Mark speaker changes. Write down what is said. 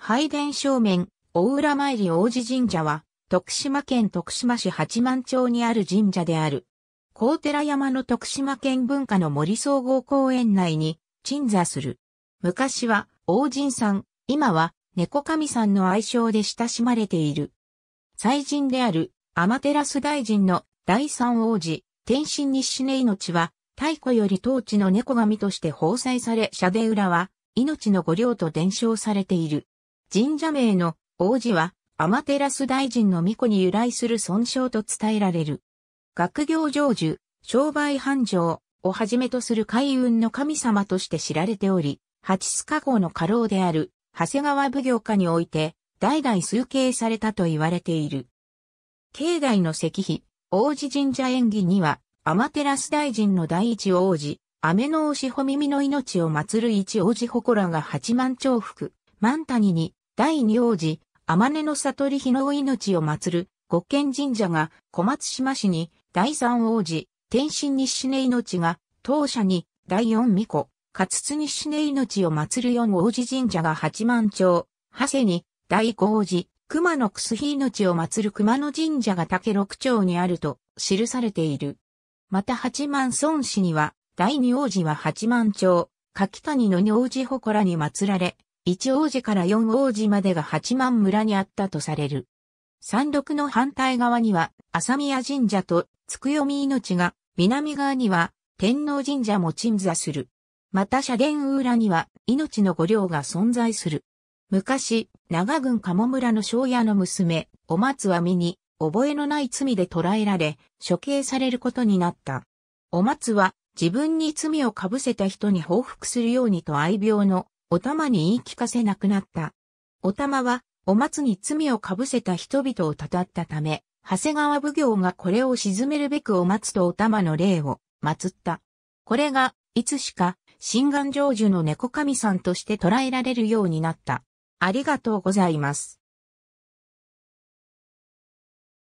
Speaker 1: 拝殿正面、大浦参り王子神社は、徳島県徳島市八幡町にある神社である。高寺山の徳島県文化の森総合公園内に鎮座する。昔は王神さん、今は猫神さんの愛称で親しまれている。祭神である天照大神の第三王子、天神日ね命は、太古より当地の猫神として奉祭され、社で裏は、命の御領と伝承されている。神社名の王子は、天照大臣の巫女に由来する尊称と伝えられる。学業成就、商売繁盛をはじめとする海運の神様として知られており、八須加工の家老である、長谷川奉行家において、代々崇敬されたと言われている。境内の石碑、王子神社演技には、天照大臣の第一王子、ノオシホミ耳の命を祀る一王子祠が八万重福、万谷に、第二王子、天音の悟り日の命を祀る、五軒神社が小松島市に、第三王子、天神日死ね命が、当社に、第四巫女、勝津日死ね命を祀る四王子神社が八万町、長谷に、第五王子、熊野楠日命を祀る熊野神社が竹六町にあると記されている。また八万孫氏には、第二王子は八万町、柿谷の二王子祠に祀られ、1王子から4王子までが八幡村にあったとされる。山麓の反対側には、浅宮神社と、つくよみ命が、南側には、天皇神社も鎮座する。また社殿裏には、命の御霊が存在する。昔、長郡鴨村の庄屋の娘、お松は身に、覚えのない罪で捕らえられ、処刑されることになった。お松は、自分に罪をかぶせた人に報復するようにと愛病のお玉に言い聞かせなくなった。お玉は、お松に罪をかぶせた人々をたたったため、長谷川奉行がこれを沈めるべくお松とお玉の霊を祀った。これが、いつしか、心願成就の猫神さんとして捉えられるようになった。ありがとうございます。